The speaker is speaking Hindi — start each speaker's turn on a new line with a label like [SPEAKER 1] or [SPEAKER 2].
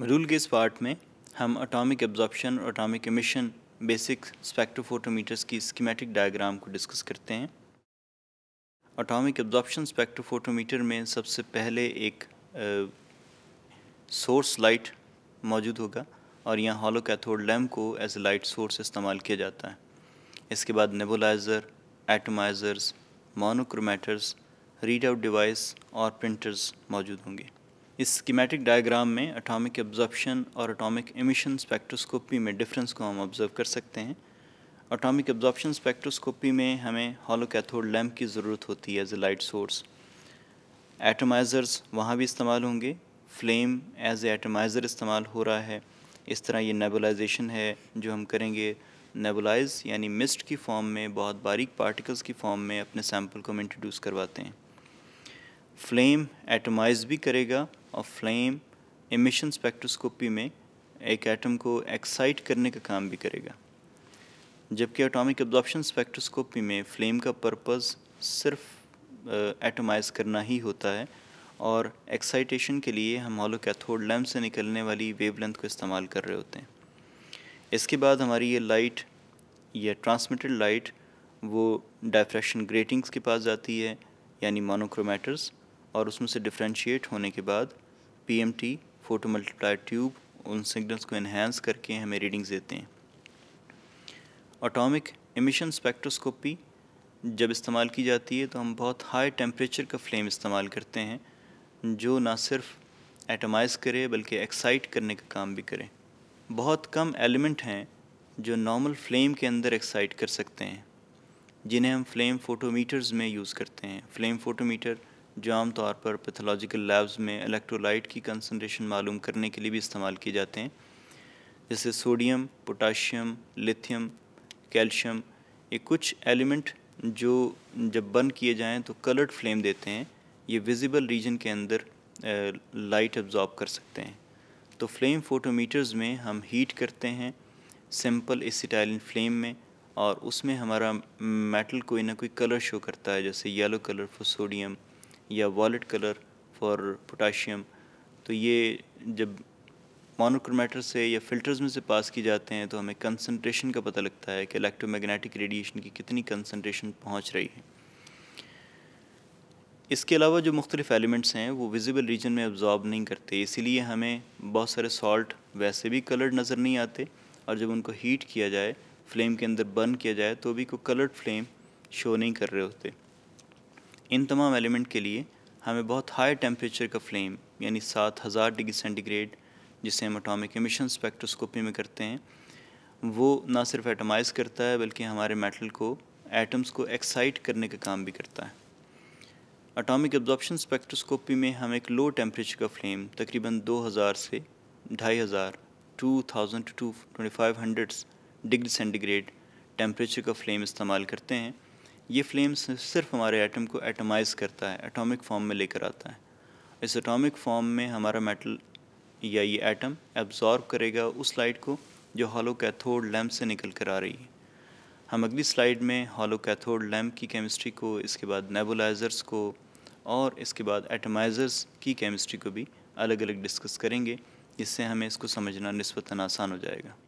[SPEAKER 1] मरूल के इस पार्ट में हम अटोमिक एब्जॉर्प्शन और अटोमिक एमिशन बेसिक स्पेक्ट्रोफोटोमीटर्स की स्कीमेटिक डायग्राम को डिस्कस करते हैं अटोमिक एब्जॉर्प्शन स्पेक्ट्रोफोटोमीटर में सबसे पहले एक सोर्स लाइट मौजूद होगा और यहाँ हॉलो कैथोड लैम्प को एज ए लाइट सोर्स इस्तेमाल किया जाता है इसके बाद nebulizer atomizers monochromators read out device और प्रिंटर्स मौजूद होंगे इस स्कीमेटिक डायग्राम में अटोमिक एब्जॉर्प्शन और अटोमिक इमिशन स्पेक्ट्रोस्कोपी में डिफरेंस को हम ऑब्जर्व कर सकते हैं अटोमिक एब्जॉर्प्शन स्पेक्ट्रोस्कोपी में हमें हॉलो कैथोड लैम्प की ज़रूरत होती है as a light source atomizers वहाँ भी इस्तेमाल होंगे फ्लेम एज एटमाइज़र इस्तेमाल हो रहा है इस तरह ये नेबलाइजेशन है जो हम करेंगे नेबलाइज यानी मिस्ट की फॉर्म में बहुत बारीक पार्टिकल्स की फॉर्म में अपने सैम्पल को हम इंट्रोड्यूस करवाते हैं फ्लेम एटमाइज भी करेगा और फ्लेम एमिशन स्पेक्ट्रोस्कोपी में एक एटम को एक्साइट करने का काम भी करेगा जबकि एटॉमिक एब्जॉर्प्शन स्पेक्ट्रोस्कोपी में फ्लेम का पर्पस सिर्फ एटमाइज करना ही होता है और एक्साइटेशन के लिए हम हॉलो कैथोड लैम्प से निकलने वाली वेवलेंथ को इस्तेमाल कर रहे होते हैं इसके बाद हमारी ये लाइट या ट्रांसमिटेड लाइट वो डायफ्रैक्शन ग्रेटिंग्स के पास जाती है यानी मोनोक्रोमेटर्स और उसमें से डिफ्रेंशिएट होने के बाद P M T photo multiply tube उन सिग्नल्स को इन्हेंस करके हमें रीडिंग्स देते हैं ऑटोमिक एमिशन स्पेक्ट्रोस्कोपी जब इस्तेमाल की जाती है तो हम बहुत हाई टेम्परेचर का फ्लेम इस्तेमाल करते हैं जो ना सिर्फ एटमाइज करे बल्कि एक्साइट करने का काम भी करे बहुत कम एलिमेंट हैं जो नॉर्मल फ्लेम के अंदर एक्साइट कर सकते हैं जिन्हें हम फ्लेम फोटोमीटर्स में यूज़ करते हैं फ्लेम फोटोमीटर जो आम तौर पर पैथोलॉजिकल लैब्स में इलेक्ट्रोलाइट की कंसनट्रेशन मालूम करने के लिए भी इस्तेमाल किए जाते हैं जैसे सोडियम पोटाशियम लिथियम कैल्शियम ये कुछ एलिमेंट जो जब बर्न किए जाएं तो कलर्ड फ्लेम देते हैं ये विजिबल रीजन के अंदर लाइट अब्जॉर्ब कर सकते हैं तो फ्लेम फोटोमीटर्स में हम हीट करते हैं सिंपल एसिटाइलिन फ्लेम में और उसमें हमारा मेटल कोई ना कोई कलर शो करता है जैसे yellow colour for sodium or violet colour for potassium तो ये जब मोनोक्रोमेटर से या फिल्टर्स में से पास किए जाते हैं तो हमें कंसनट्रेशन का पता लगता है कि इलेक्ट्रोमैग्नेटिक रेडिएशन की कितनी कंसनट्रेशन पहुँच रही है इसके अलावा जो मुख्तलिफ एलिमेंट्स हैं वो विजिबल रीजन में अब्जॉर्ब नहीं करते इसीलिए हमें बहुत सारे सॉल्ट वैसे भी कलर्ड नज़र नहीं आते और जब उनको हीट किया जाए फ्लेम के अंदर बर्न किया जाए तो भी कोई कलर्ड फ्लेम शो नहीं कर रहे होते इन तमाम एलिमेंट के लिए हमें बहुत हाई टेम्परेचर का फ्लेम यानी सात हज़ार डिग्री सेंटीग्रेड जिसे हम अटोमिक एमिशन स्पेक्ट्रोस्कोपी में करते हैं वो ना सिर्फ एटमाइज़ करता है बल्कि हमारे मेटल को एटम्स को एक्साइट करने का काम भी करता है अटोमिक एब्जॉर्प्शन स्पेक्ट्रोस्कोपी में हम एक लो टेम्परेचर का फ्लेम तकरीबन 2000 से ढाई हजार two thousand two five hundred degree centigrade temperature का फ्लेम इस्तेमाल करते हैं ये फ्लेम्स सिर्फ हमारे एटम को एटमाइज़ करता है एटॉमिक फॉर्म में लेकर आता है इस एटॉमिक फॉर्म में हमारा मेटल या ये एटम एब्जॉर्ब करेगा उस लाइट को जो हॉलो कैथोड लैम्प से निकल कर आ रही है हम अगली स्लाइड में हॉलो कैथोड लैम्प की केमिस्ट्री को इसके बाद नेबुलाइज़र्स को और इसके बाद एटमाइज़र्स की केमिस्ट्री को भी अलग अलग डिस्कस करेंगे इससे हमें इसको समझना नस्बता आसान हो जाएगा